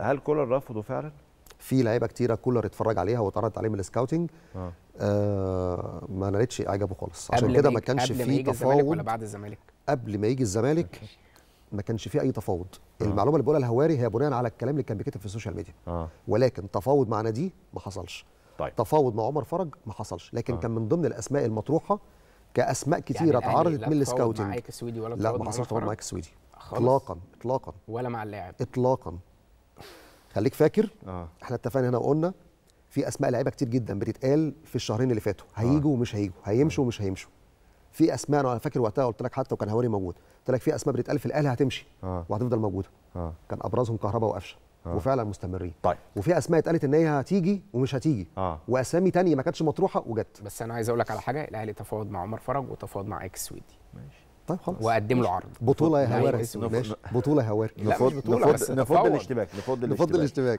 هل كولر رفضه فعلا؟ في لعيبه كتيره كولر اتفرج عليها واتعرضت عليه من السكاوتنج آه. آه ما نالتش اعجابه خالص عشان كده ما كانش في تفاوض ولا بعد الزمالك قبل ما يجي الزمالك ما كانش في اي تفاوض آه. المعلومه اللي بيقولها الهواري هي بناء على الكلام اللي كان بيكتب في السوشيال ميديا آه. ولكن تفاوض مع ناديه ما حصلش طيب. تفاوض مع عمر فرج ما حصلش لكن آه. كان من ضمن الاسماء المطروحه كاسماء يعني كتيره يعني اتعرضت من السكاوتنج لا ما حصلش تفاوض مع السويدي اطلاقا اطلاقا ولا مع اللاعب اطلاقا خليك فاكر آه. احنا اتفقنا هنا وقلنا في اسماء لعيبه كتير جدا بتتقال في الشهرين اللي فاتوا آه. هيجوا آه. ومش هيجوا هيمشوا آه. ومش هيمشوا في اسماء انا فاكر وقتها قلت لك حتى وكان هواري موجود قلت لك في اسماء بتتقال في الاهلي هتمشي آه. وهتفضل موجوده آه. كان ابرزهم كهربا وقفشه آه. وفعلا مستمرين طيب وفي اسماء اتقالت ان هي هتيجي ومش هتيجي آه. واسامي تانية ما كانتش مطروحه وجت بس انا عايز اقول لك على حاجه الاهلي تفاوض مع عمر فرج وتفاوض مع اكس سويدي ماشي طيب خلاص واقدم له عرض بطوله يا هوارس بطوله هوارس نفض نفض الاشتباك نفض الاشتباك